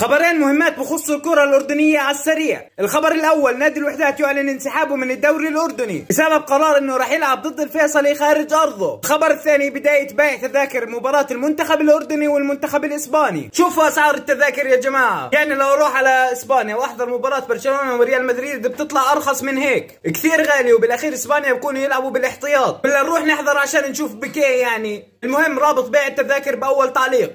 خبرين مهمات بخص الكرة الأردنية على السريع الخبر الأول نادي الوحدات يعلن انسحابه من الدوري الأردني بسبب قرار أنه راح يلعب ضد الفيصلي خارج أرضه الخبر الثاني بداية بيع تذاكر مباراة المنتخب الأردني والمنتخب الإسباني شوفوا أسعار التذاكر يا جماعة يعني لو أروح على إسبانيا وأحضر مباراة برشلونة وريال مدريد بتطلع أرخص من هيك كثير غالي وبالأخير إسبانيا بكونوا يلعبوا بالاحتياط ولا نروح نحضر عشان نشوف بكيه يعني المهم رابط بيع التذاكر بأول تعليق